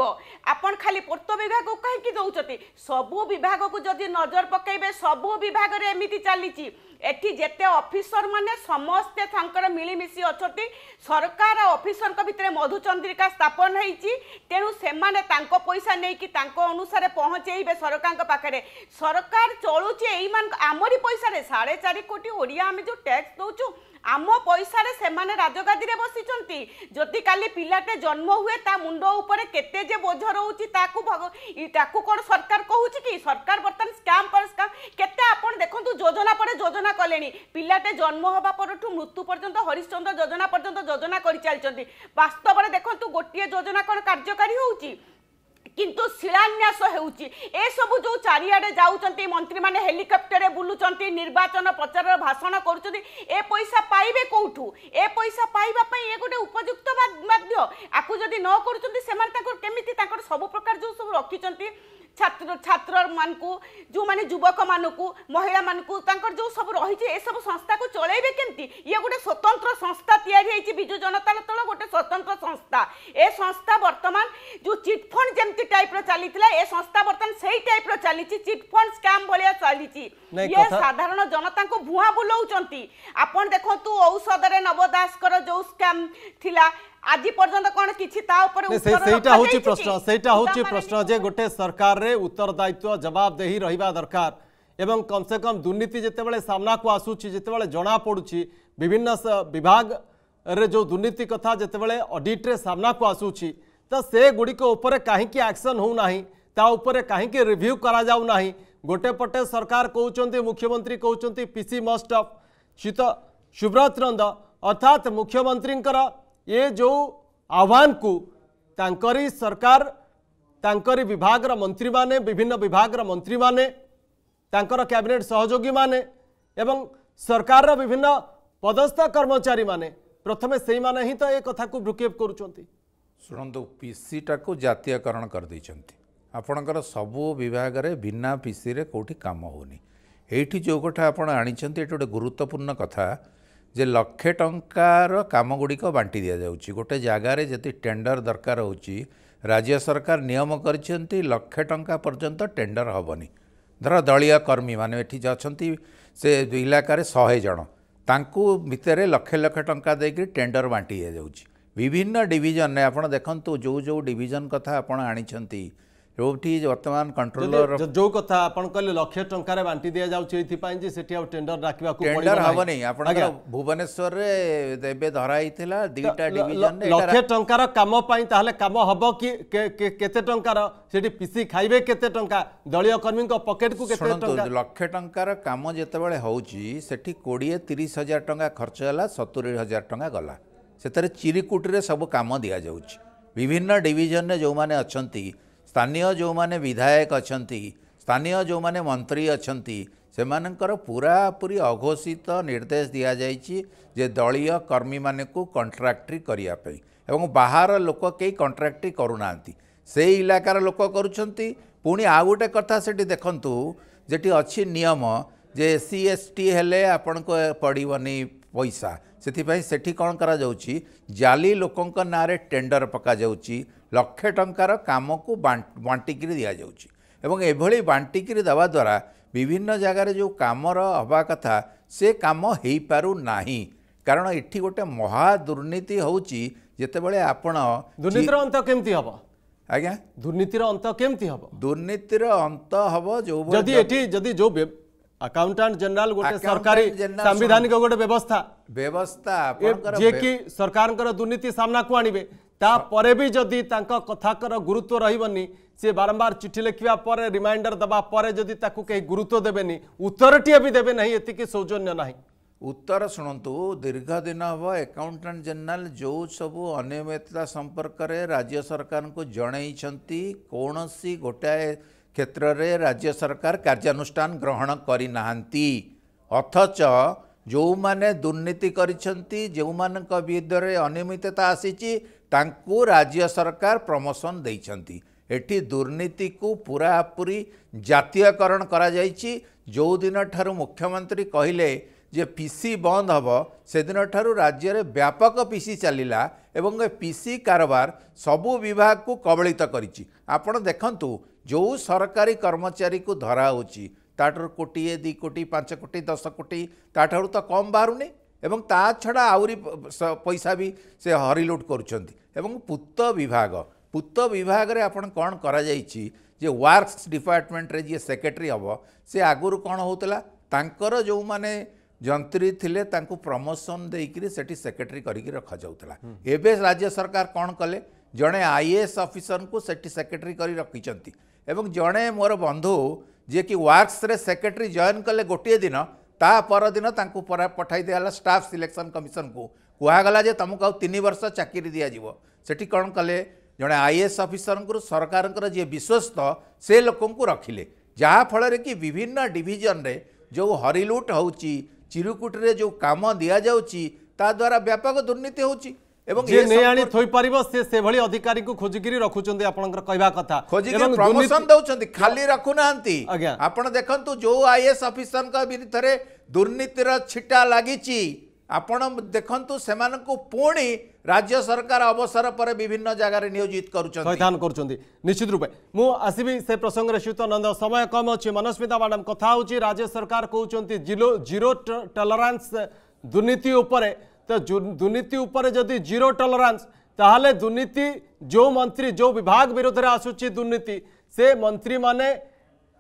আপন খালি পূর্ত বিভাগ কী দৌঁতে সবু বিভাগক যদি নজর পকাইবে সবু বিভাগের এমিতি চালিছি এটি যেতে অফিসর মানে সমস্তে তাঁর মিলিমিশি অনেক সরকার অফিসর ভিতরে মধুচন্দ্রিকা স্থাপন হয়েছি তেণু সে পয়সা নেই তাঁক অনুসারে পৌঁছাইবে সরকার পাখে সরকার চলুছে এই আমরি পয়সার সাড়ে চারি কোটি ওড়িয়া আমি যে ট্যাক্স দৌছু আম পয়সার সেমানে রাজগাদিরে বসিছন্তি যদি কালি পিলাটে জন্ম হুয়ে তা মুন্ড উপরে কেতে যে বোঝ রহুচি তাকু তাকু কোন সরকার কহুচি কি সরকার বর্তমান স্ক্যাম পর স্ক্যাম কেতে আপন দেখন্তু যোজনা পরে যোজনা কলেনি পিলাটে জন্ম হবা পরঠু মৃত্যু পর্যন্ত হরিশ্চন্দ্র যোজনা পর্যন্ত যোজনা করে চালছন্তি বাস্তবরে দেখন্তু গোটিয়ে যোজনা কোন কার্যকারী হউচি কিন্তু শিলান্যাস ହେଉଛି ଏସବୁ ଯେଉଁ ଚାରିଆଡ଼େ ଯାଉଛନ୍ତି ମନ୍ତ୍ରୀମାନେ ହେଲିକପ୍ଟରରେ ବୁଲୁଛନ୍ତି ନିର୍ବାଚନ ପ୍ରଚାରର ଭାଷଣ କରୁଛନ୍ତି ଏ ପଇସା ପାଇବେ କେଉଁଠୁ ଏ ପଇସା ପାଇବା ପାଇଁ ଏ ଗୋଟେ ଉପଯୁକ୍ତ ବାଧ୍ୟ ଆକୁ ଯଦି ନ କରୁଛନ୍ତି ସେମାନେ ତାଙ୍କର କେମିତି ତାଙ୍କର ସବୁ ପ୍ରକାର ଯେଉଁ ସବୁ ରଖିଛନ୍ତି ছাত্র ছাত্র মানুষ যে যুবক মানুষ মহিলা মানুষ তাঁর যে সব রয়েছে এসব সংস্থা চলাইবে কেমতি ইয়ে গোটে স্বতন্ত্র সংস্থা তৈরি হয়েছে বিজু জনতা দল গোটে স্বতন্ত্র সংস্থা এ সংস্থা বর্তমান যে চিটফন্ড যেমি টাইপ্র চাল এ সংস্থা বর্তমান সেই টাইপ্র চালিছি চিটফন্ড স্ক্যাম ভাইয়া চালিছি ইয়ে সাধারণ জনতা ভুয়া বুলাও আপন দেখুন ঔষধের নব দাসকর যে স্ক্যাম লা আজি পর্যন্ত কোন কিছু তা উপরে সেইটা হচ্ছে প্রশ্ন সেইটা হচ্ছে প্রশ্ন যে গোটে সরকারের উত্তরদায়িত্ব জবাবদেহি রহবা দরকার এবং কমসে কম দুর্নীতি যেতবে সামনাকু আসুচি যেতবে জনা পড়ুছি বিভিন্ন বিভাগরে যে দুর্নীতি কথা যেতবে অডিট্রে সামনাকু আসুচি তো সেগুড়িক উপরে কাহিকি আকশন হো না তা উপরে কাহিকি রিভিউ করা যাও না গোটে পটে সরকার কৌঁচ মুখ্যমন্ত্রী কৌঁচ পিসি মস্টফ শীত সুব্রত নন্দ অর্থাৎ মুখ্যমন্ত্রীঙ্কর ये जो आह्वान को तांकरी सरकार तांकरी विभाग मंत्री माने विभिन्न विभाग मंत्री माने तांकर कैबिनेट सहयोगी माने एवं सरकार विभिन्न पदस्थ कर्मचारी माने प्रथमे से माने ही तो ये कथा को भ्रुकेप कर पीसीटा को जयकरण कर आपणकर सब विभाग बिना पीसी कौटी काम होनी ये जो कथा आपड़ गोटे गुरुत्वपूर्ण कथा जे लक्षे टमगुड़िक बांटि दि जाऊँगी गोटे जगार जी टेडर दरकार हो राज्य सरकार नियम कर लक्षे टा पर्यत टेडर हेनी धर दलय कर्मी मैंने अच्छा से इलाक शहे जन ताकूर लक्ष लक्ष टा दे टेडर बांटि दि जाऊँगी विभिन्न डिजन आपत देखूँ जो जो डिजन कथा आपंट रोबठी वर्तमान कंट्रोलर जो कथा आपण कहले लक्ष टंकार बांटी दिया जाउछ एथि पई जे सेठी आ टेंडर राखबा को टेंडर हबो नै आपण भुवनेश्वर रे देबे धरा हितला दिटा डिवीजन रे लक्ष टंकार काम पई ताहले काम हबो कि केते टंकार सेठी पीसी खाइबे केते टंका दलीय कर्मी को पॉकेट को केते टंका लक्ष टंकार काम जेते बेले होउची सेठी 20 30000 टंका खर्च होला 70000 टंका गला सेतरे चिरिकुटी सब काम दिया जाउछ विभिन्न डिवीजन जो माने ସ୍ଥାନୀୟ ଯେଉଁମାନେ ବିଧାୟକ ଅଛନ୍ତି ସ୍ଥାନୀୟ ଯେଉଁମାନେ ମନ୍ତ୍ରୀ ଅଛନ୍ତି ସେମାନଙ୍କର ପୁରାପୁରି ଅଘୋଷିତ ନିର୍ଦ୍ଦେଶ ଦିଆଯାଇଛି ଯେ ଦଳୀୟ କର୍ମୀମାନଙ୍କୁ କଣ୍ଟ୍ରାକ୍ଟ୍ରି କରିବା ପାଇଁ ଏବଂ ବାହାର ଲୋକ କେହି କଣ୍ଟ୍ରାକ୍ଟ୍ରି କରୁନାହାନ୍ତି ସେଇ ଇଲାକାର ଲୋକ କରୁଛନ୍ତି ପୁଣି ଆଉ ଗୋଟେ କଥା ସେଠି ଦେଖନ୍ତୁ যেটি অছি নিয়ম যে এসসি এসটি হলে আপনার পড়বনি পয়সা সেপাই সেটি কম করা যাচ্ছি জালি লোক নাঁরে টেন্ডর পকা যাচ্ছি लक्ष टकर कम को बांटिक दि जाऊँगी बांटिक दवा द्वारा विभिन्न जगार जो कमर हवा कथा से कम हो पारना कारण ये गोटे महादुर्नीति हूँ जिते आपर अंत के हम आज्ञा दुर्नीतिर अंत केमती हम दुर्नीतिर अंत हम जो जो अकाउंटेंट जनरल सरकारी संविधानिक व्यवस्था व्यवस्था की सरकार दुर्नीति सामना को आनिबे ତାପରେ ବି ଯଦି ତାଙ୍କ କଥାକର ଗୁରୁତ୍ୱ ରହିବନି ସିଏ ବାରମ୍ବାର ଚିଠି ଲେଖିବା ପରେ ରିମାଇଣ୍ଡର ଦେବା ପରେ ଯଦି ତାକୁ କେହି ଗୁରୁତ୍ୱ ଦେବେନି ଉତ୍ତରଟିଏ ବି ଦେବେ ନାହିଁ ଏତିକି ସୌଜନ୍ୟ ନାହିଁ ଉତ୍ତର ଶୁଣନ୍ତୁ ଦୀର୍ଘ ଦିନ ହେବ ଏକାଉଣ୍ଟାଣ୍ଟ ଜେନେରାଲ ଯେଉଁ ସବୁ ଅନିୟମିତତା ସମ୍ପର୍କରେ ରାଜ୍ୟ ସରକାରଙ୍କୁ ଜଣେଇଛନ୍ତି କୌଣସି ଗୋଟାଏ କ୍ଷେତ୍ରରେ ରାଜ୍ୟ ସରକାର କାର୍ଯ୍ୟାନୁଷ୍ଠାନ ଗ୍ରହଣ କରିନାହାନ୍ତି ଅଥଚ ଯେଉଁମାନେ ଦୁର୍ନୀତି କରିଛନ୍ତି ଯେଉଁମାନଙ୍କ ବିରୁଦ୍ଧରେ ଅନିୟମିତତା ଆସିଛି ତାଙ୍କୁ ରାଜ୍ୟ ସରକାର ପ୍ରମୋସନ୍ ଦେଇଛନ୍ତି ଏଠି ଦୁର୍ନୀତିକୁ ପୁରାପୁରି ଜାତୀୟକରଣ କରାଯାଇଛି ଯେଉଁଦିନଠାରୁ ମୁଖ୍ୟମନ୍ତ୍ରୀ କହିଲେ ଯେ ପିସି ବନ୍ଦ ହେବ ସେଦିନଠାରୁ ରାଜ୍ୟରେ ବ୍ୟାପକ ପିସି ଚାଲିଲା ଏବଂ ଏ ପିସି କାରବାର ସବୁ ବିଭାଗକୁ କବଳିତ କରିଛି ଆପଣ ଦେଖନ୍ତୁ ଯେଉଁ ସରକାରୀ କର୍ମଚାରୀକୁ ଧରା ହେଉଛି ତାଠାରୁ କୋଟିଏ ଦୁଇ କୋଟି ପାଞ୍ଚ କୋଟି ଦଶ କୋଟି ତାଠାରୁ ତ କମ୍ ବାହାରୁନି ଏବଂ ତା ଛଡ଼ା ଆହୁରି ପଇସା ବି ସେ ହରିଲୁଟ୍ କରୁଛନ୍ତି ଏବଂ ପୂତ ବିଭାଗ ପୂତ ବିଭାଗରେ ଆପଣ କ'ଣ କରାଯାଇଛି ଯେ ୱାର୍କସ୍ ଡିପାର୍ଟମେଣ୍ଟରେ ଯିଏ ସେକ୍ରେଟାରୀ ହେବ ସେ ଆଗରୁ କ'ଣ ହେଉଥିଲା ତାଙ୍କର ଯେଉଁମାନେ ଯନ୍ତ୍ରୀ ଥିଲେ ତାଙ୍କୁ ପ୍ରମୋସନ୍ ଦେଇକରି ସେଠି ସେକ୍ରେଟାରୀ କରିକି ରଖାଯାଉଥିଲା ଏବେ ରାଜ୍ୟ ସରକାର କ'ଣ କଲେ ଜଣେ ଆଇଏଏସ୍ ଅଫିସରଙ୍କୁ ସେଠି ସେକ୍ରେଟାରୀ କରି ରଖିଛନ୍ତି ଏବଂ ଜଣେ ମୋର ବନ୍ଧୁ ଯିଏକି ୱାର୍କସ୍ରେ ସେକ୍ରେଟାରୀ ଜଏନ୍ କଲେ ଗୋଟିଏ ଦିନ ତା ପରଦିନ ତାଙ୍କୁ ପଠାଇ ଦିଆଗଲା ଷ୍ଟାଫ୍ ସିଲେକ୍ସନ୍ କମିଶନକୁ କୁହାଗଲା ଯେ ତୁମକୁ ଆଉ ତିନି ବର୍ଷ ଚାକିରି ଦିଆଯିବ ସେଠି କ'ଣ କଲେ ଜଣେ ଆଇ ଏ ଏସ୍ ଅଫିସରଙ୍କୁ ସରକାରଙ୍କର ଯିଏ ବିଶ୍ୱସ୍ତ ସେ ଲୋକଙ୍କୁ ରଖିଲେ ଯାହାଫଳରେ କି ବିଭିନ୍ନ ଡିଭିଜନରେ ଯେଉଁ ହରିଲୁଟ ହେଉଛି ଚିରୁକୁଟିରେ ଯେଉଁ କାମ ଦିଆଯାଉଛି ତାଦ୍ୱାରା ବ୍ୟାପକ ଦୁର୍ନୀତି ହେଉଛି ଏବଂ ଯିଏ ନେଇ ଆଣି ଥୋଇପାରିବ ସେ ସେଭଳି ଅଧିକାରୀଙ୍କୁ ଖୋଜିକିରି ରଖୁଛନ୍ତି ଆପଣଙ୍କର କହିବା କଥା ଖୋଜିକି ପ୍ରମୋସନ ଦେଉଛନ୍ତି ଖାଲି ରଖୁନାହାନ୍ତି ଆପଣ ଦେଖନ୍ତୁ ଯେଉଁ ଆଇଏଏସ୍ ଅଫିସରଙ୍କ ବିରୁଦ୍ଧରେ ଦୁର୍ନୀତିର ଛିଟା ଲାଗିଛି ଆପଣ ଦେଖନ୍ତୁ ସେମାନଙ୍କୁ ପୁଣି ରାଜ୍ୟ ସରକାର ଅବସର ପରେ ବିଭିନ୍ନ ଜାଗାରେ ନିୟୋଜିତ କରୁଛନ୍ତି ଥଇଥାନ କରୁଛନ୍ତି ନିଶ୍ଚିତ ରୂପେ ମୁଁ ଆସିବି ସେ ପ୍ରସଙ୍ଗରେ ଶ୍ରୀତାନନ୍ଦ ସମୟ କମ୍ ଅଛି ମନସ୍ମିତା ମ୍ୟାଡ଼ାମ୍ କଥା ହେଉଛି ରାଜ୍ୟ ସରକାର କହୁଛନ୍ତି ଜିରୋ ଟଲରାନ୍ସ ଦୁର୍ନୀତି ଉପରେ ତ ଦୁର୍ନୀତି ଉପରେ ଯଦି ଜିରୋ ଟଲରାନ୍ସ ତାହେଲେ ଦୁର୍ନୀତି ଯେଉଁ ମନ୍ତ୍ରୀ ଯେଉଁ ବିଭାଗ ବିରୋଧରେ ଆସୁଛି ଦୁର୍ନୀତି ସେ ମନ୍ତ୍ରୀମାନେ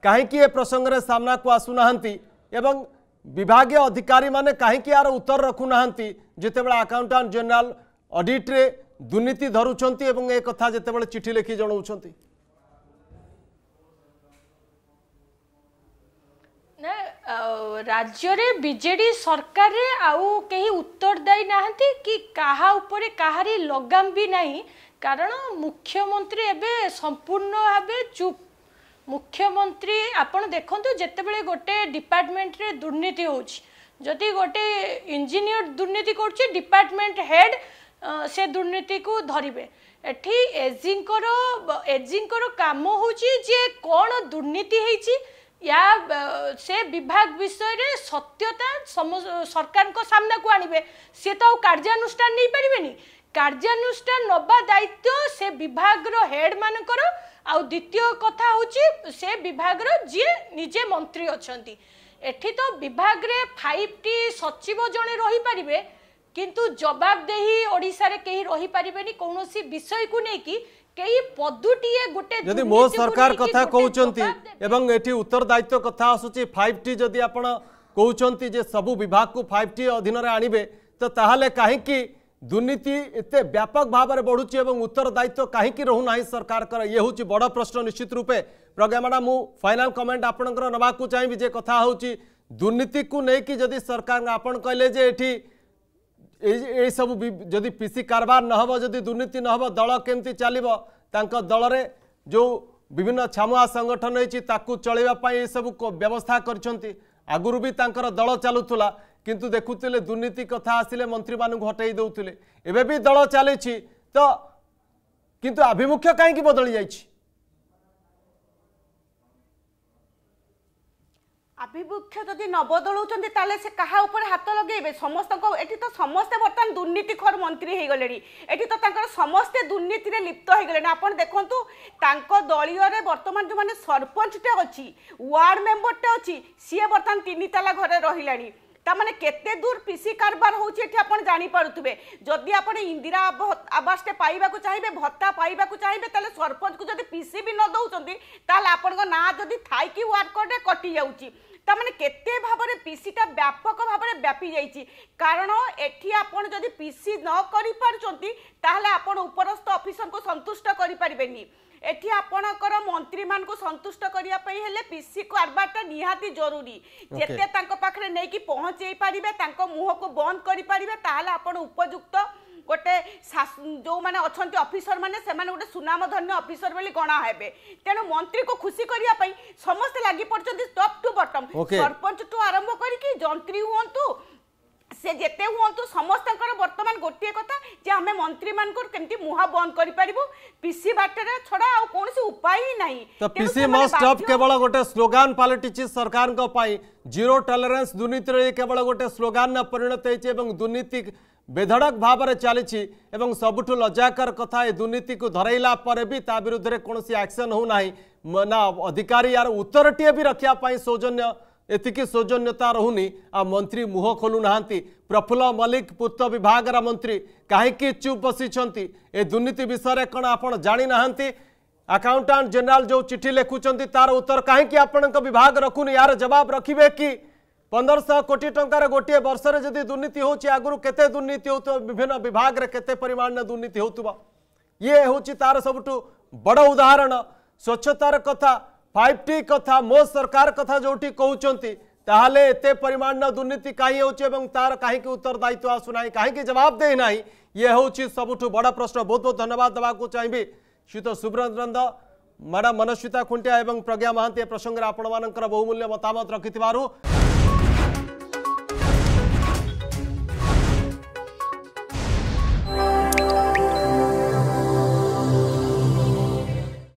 କାହିଁକି ଏ ପ୍ରସଙ୍ଗରେ ସାମ୍ନାକୁ ଆସୁନାହାନ୍ତି ଏବଂ ବିଭାଗୀୟ ଅଧିକାରୀମାନେ କାହିଁକି ଏହାର ଉତ୍ତର ରଖୁନାହାନ୍ତି ଯେତେବେଳେ ଆକାଉଣ୍ଟାଣ୍ଟ ଜେନେରାଲ ଅଡିଟ୍ରେ ଦୁର୍ନୀତି ଧରୁଛନ୍ତି ଏବଂ ଏ କଥା ଯେତେବେଳେ ଚିଠି ଲେଖି ଜଣାଉଛନ୍ତି ରାଜ୍ୟରେ ବିଜେଡି ସରକାରରେ ଆଉ କେହି ଉତ୍ତରଦାୟୀ ନାହାନ୍ତି କି କାହା ଉପରେ କାହାରି ଲଗାମ ବି ନାହିଁ କାରଣ ମୁଖ୍ୟମନ୍ତ୍ରୀ ଏବେ ସମ୍ପୂର୍ଣ୍ଣ ଭାବେ ଚୁପ୍ মুখ্যমন্ত্রী আপনার দেখুন যেতবে গোটে ডিপার্টমেন্টরে দুর্নীতি হচ্ছে যদি গোটে ইঞ্জিনিয়র দুর্নীতি করছে ডিপার্টমেন্ট হেড সে দুর্নীতি কু ধরবে এটি এজিঙ্কর এজিঙ্কর কাম হচ্ছে যে কোণ দুর্নীতি হয়েছে ইয়া সে বিভাগ বিষয়ে সত্যতা সরকার সামনাকু আনবে সে তো কার্যানুষ্ঠান নেই পারবে কার্যানুষ্ঠান নবা দায়িত্ব সে বিভাগর হেড মানকর ଆଉ ଦ୍ୱିତୀୟ କଥା ହେଉଛି ସେ ବିଭାଗର ଯିଏ ନିଜେ ମନ୍ତ୍ରୀ ଅଛନ୍ତି ଏଠି ତ ବିଭାଗରେ ଫାଇଭଟି ସଚିବ ଜଣେ ରହିପାରିବେ କିନ୍ତୁ ଜବାବଦେହି ଓଡ଼ିଶାରେ କେହି ରହିପାରିବେନି କୌଣସି ବିଷୟକୁ ନେଇକି କେହି ପଦୁଟିଏ ଗୋଟେ ଯଦି ମୋ ସରକାର କଥା କହୁଛନ୍ତି ଏବଂ ଏଠି ଉତ୍ତରଦାୟିତ୍ୱ କଥା ଆସୁଛି ଫାଇଭ୍ ଟି ଯଦି ଆପଣ କହୁଛନ୍ତି ଯେ ସବୁ ବିଭାଗକୁ ଫାଇଭ୍ ଟି ଅଧୀନରେ ଆଣିବେ ତ ତାହେଲେ କାହିଁକି দুর্নীতি এতে ব্যাপক ভাবে বড়ুচি এবং উত্তর দায়িত্ব কাহিকি কী না সরকার ইয়ে হচ্ছে বড় প্রশ্ন নিশ্চিত রূপে প্রজ্ঞা ম্যাডাম মু ফাইনাল কমেন্ট আপনার নেওয়া চাইবি যে কথা হচ্ছে দুর্নীতি কু নেই যদি সরকার আপন কহিলেন যে এটি এই এইসব যদি পিসি কারবার নহব যদি দুর্নীতি নহব দল কেমতি চালব তাঙ্ক দলরে যে বিভিন্ন ছামুয়া সংগঠন হয়েছে তাকে চলাইবা এইসব ব্যবস্থা করছেন আগুবি বি তাঁর দল চালুলা কিন্তু দেখুলে দুর্নীতি কথা আসলে মন্ত্রী মানুষ হটাই দেউলে এবে বি দল চালছি তো কিন্তু আভিমুখ্য কী বদলি যাই আভিমুখ্য যদি ন বদলাউছেন তাহলে সে কাহা উপরে হাত লগাইবে সমস্ত এটি তো সমস্তে বর্তমান দুর্নীতিখর মন্ত্রী হয়ে গলে এটি তো তাঁর সমস্ত দুর্নীতি লিপ্ত হয়ে গলে আপনার দেখুন তাঁর দলীয় বর্তমান যে সরপঞ্চটে অছি ওয়ার্ড মেম্বরটে অছি সি বর্তমান তিন তালা ঘরে রহিলা ତାମାନେ କେତେ ଦୂର ପିସି କାରବାର ହେଉଛି ଏଠି ଆପଣ ଜାଣିପାରୁଥିବେ ଯଦି ଆପଣ ଇନ୍ଦିରା ଆବାସଟେ ପାଇବାକୁ ଚାହିଁବେ ଭତ୍ତା ପାଇବାକୁ ଚାହିଁବେ ତାହେଲେ ସରପଞ୍ଚକୁ ଯଦି ପିସି ବି ନ ଦେଉଛନ୍ତି ତାହେଲେ ଆପଣଙ୍କ ନାଁ ଯଦି ଥାଇକି ୱାର୍ଡ଼ କୋଡ଼ରେ କଟିଯାଉଛି ତାମାନେ କେତେ ଭାବରେ ପିସିଟା ବ୍ୟାପକ ଭାବରେ ବ୍ୟାପି ଯାଇଛି କାରଣ ଏଠି ଆପଣ ଯଦି ପିସି ନ କରିପାରୁଛନ୍ତି ତାହେଲେ ଆପଣ ଉପରସ୍ଥ ଅଫିସରଙ୍କୁ ସନ୍ତୁଷ୍ଟ କରିପାରିବେନି এটি আপনার মন্ত্রী মানুষ সন্তুষ্ট করা হলে পিসি কু আনবারটা নিহতি জরুরি যেতে তাখে নেই পৌঁছাই পারে তাঁর মুহকু বন্ধ করে পারে তাহলে আপনার উপযুক্ত গোটে ଯେଉଁମାନେ ଅଛନ୍ତି ଅଫିସରମାନେ ସେମାନେ ଗୋଟେ ସୁନାମଧନ୍ୟ ଅଫିସର ବୋଲି ଗଣା ହେବେ ତେଣୁ ମନ୍ତ୍ରୀକୁ ଖୁସି କରିବା ପାଇଁ ସମସ୍ତେ ଲାଗି ପଡୁଛନ୍ତି ଟପ୍ ଟୁ ବଟମ୍ ସରପଞ୍ଚଠୁ ଆରମ୍ଭ କରିକି ଯନ୍ତ୍ରୀ ହୁଅନ୍ତୁ ସେ ଯେତେ ହୁଅନ୍ତୁ ସମସ୍ତଙ୍କର ବର୍ତ୍ତମାନ ଗୋଟିଏ କଥା ଯେ ଆମେ ମନ୍ତ୍ରୀମାନଙ୍କୁ କେମିତି ମୁହଁ ବନ୍ଦ କରିପାରିବୁ ପିସି ବାଟରେ ଛଡ଼ା ଆଉ କୌଣସି ଉପାୟ ହିଁ ନାହିଁ ତ ପିସି ମଷ୍ଟ ଅଫ୍ କେବଳ ଗୋଟେ ସ୍ଲୋଗାନ ପାଲଟିଛି ସରକାରଙ୍କ ପାଇଁ ଜିରୋ ଟଲରେନ୍ସ ଦୁର୍ନୀତିର ଇଏ କେବଳ ଗୋଟେ ସ୍ଲୋଗାନରେ ପରିଣତ ହେଇଛି ଏବଂ ଦୁର୍ନୀତି ବେଧଡ଼କ ଭାବରେ ଚାଲିଛି ଏବଂ ସବୁଠୁ ଲଜ୍ଜାକର କଥା ଏ ଦୁର୍ନୀତିକୁ ଧରେଇଲା ପରେ ବି ତା ବିରୁଦ୍ଧରେ କୌଣସି ଆକ୍ସନ୍ ହେଉନାହିଁ ନା ଅଧିକାରୀ ୟାର ଉତ୍ତରଟିଏ ବି ରଖିବା ପାଇଁ ସୌଜନ୍ୟ ଏତିକି ସୌଜନ୍ୟତା ରହୁନି ଆଉ ମନ୍ତ୍ରୀ ମୁହଁ ଖୋଲୁନାହାନ୍ତି ପ୍ରଫୁଲ୍ଲ ମଲ୍ଲିକ ପୂର୍ତ୍ତ ବିଭାଗର ମନ୍ତ୍ରୀ କାହିଁକି ଚୁପ୍ ବସିଛନ୍ତି ଏ ଦୁର୍ନୀତି ବିଷୟରେ କ'ଣ ଆପଣ ଜାଣିନାହାନ୍ତି ଆକାଉଣ୍ଟାଣ୍ଟ ଜେନେରାଲ ଯେଉଁ ଚିଠି ଲେଖୁଛନ୍ତି ତାର ଉତ୍ତର କାହିଁକି ଆପଣଙ୍କ ବିଭାଗ ରଖୁନି ଏହାର ଜବାବ ରଖିବେ କି ପନ୍ଦରଶହ କୋଟି ଟଙ୍କାର ଗୋଟିଏ ବର୍ଷରେ ଯଦି ଦୁର୍ନୀତି ହେଉଛି ଆଗରୁ କେତେ ଦୁର୍ନୀତି ହେଉଥିବ ବିଭିନ୍ନ ବିଭାଗରେ କେତେ ପରିମାଣରେ ଦୁର୍ନୀତି ହେଉଥିବ ଇଏ ହେଉଛି ତାର ସବୁଠୁ ବଡ଼ ଉଦାହରଣ ସ୍ୱଚ୍ଛତାର କଥା फाइव टी कथा मो सरकार कथा जो कहते ताहले एते परिमाण दुर्नीति कहीं हो तार कहीं उत्तरदायित्व आसुना कहीं जवाब देना ये हूँ सबुठ बड़ प्रश्न बहुत बहुत धन्यवाद देवाक चाहिए श्रीत तो सुब्रत नंद मैडम मनस्विता खुंटिया प्रज्ञा महां प्रसंगे आपण मान बहुमूल्य मतामत रखि